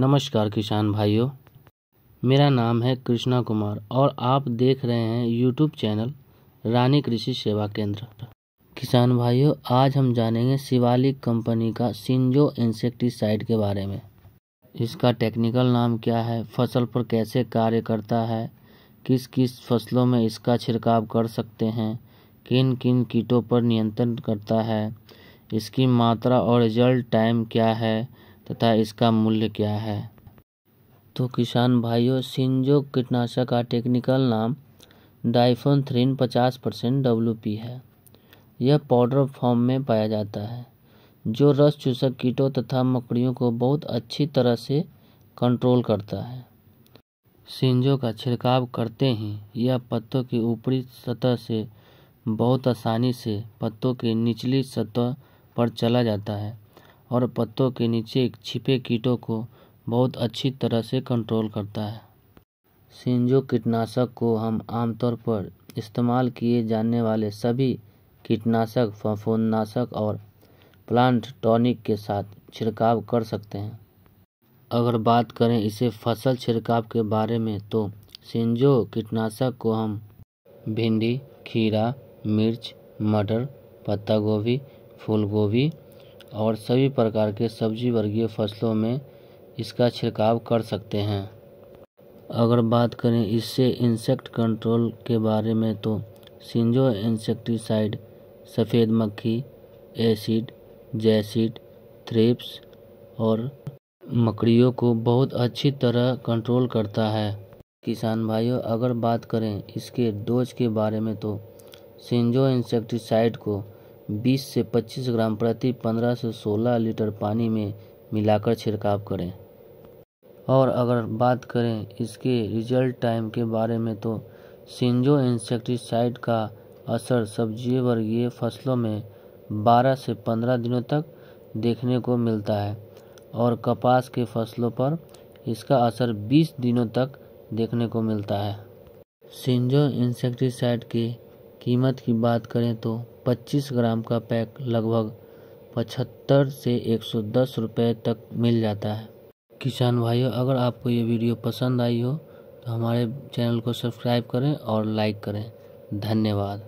नमस्कार किसान भाइयों मेरा नाम है कृष्णा कुमार और आप देख रहे हैं यूट्यूब चैनल रानी कृषि सेवा केंद्र किसान भाइयों आज हम जानेंगे शिवालिक कंपनी का सिंजो इंसेक्टिसाइड के बारे में इसका टेक्निकल नाम क्या है फसल पर कैसे कार्य करता है किस किस फसलों में इसका छिड़काव कर सकते हैं किन किन कीटों पर नियंत्रण करता है इसकी मात्रा और रिजल्ट टाइम क्या है तथा इसका मूल्य क्या है तो किसान भाइयों सिंजो कीटनाशक का टेक्निकल नाम डाइफोन थ्रीन पचास परसेंट डब्ल्यू है यह पाउडर फॉर्म में पाया जाता है जो रस चूसक कीटों तथा मकड़ियों को बहुत अच्छी तरह से कंट्रोल करता है सिंजो का छिड़काव करते ही यह पत्तों की ऊपरी सतह से बहुत आसानी से पत्तों के निचली सतह पर चला जाता है और पत्तों के नीचे छिपे कीटों को बहुत अच्छी तरह से कंट्रोल करता है सिंजो कीटनाशक को हम आमतौर पर इस्तेमाल किए जाने वाले सभी कीटनाशक फफूंदनाशक और प्लांट टॉनिक के साथ छिड़काव कर सकते हैं अगर बात करें इसे फसल छिड़काव के बारे में तो सिंजो कीटनाशक को हम भिंडी खीरा मिर्च मटर पत्ता गोभी फूल गोभी और सभी प्रकार के सब्जी वर्गीय फसलों में इसका छिड़काव कर सकते हैं अगर बात करें इससे इंसेक्ट कंट्रोल के बारे में तो सिंजो इंसेक्टिसाइड सफ़ेद मक्खी एसिड जैसिड थ्रिप्स और मकड़ियों को बहुत अच्छी तरह कंट्रोल करता है किसान भाइयों अगर बात करें इसके डोज के बारे में तो सिंजो इंसेक्टिसाइड को बीस से पच्चीस ग्राम प्रति पंद्रह से सोलह लीटर पानी में मिलाकर छिड़काव करें और अगर बात करें इसके रिजल्ट टाइम के बारे में तो सिंजो इंसेक्टिसाइड का असर सब्जी वर्गीय फसलों में 12 से 15 दिनों तक देखने को मिलता है और कपास के फसलों पर इसका असर 20 दिनों तक देखने को मिलता है सिंजो इंसेक्टिसाइड के कीमत की बात करें तो 25 ग्राम का पैक लगभग पचहत्तर से 110 रुपए तक मिल जाता है किसान भाइयों अगर आपको ये वीडियो पसंद आई हो तो हमारे चैनल को सब्सक्राइब करें और लाइक करें धन्यवाद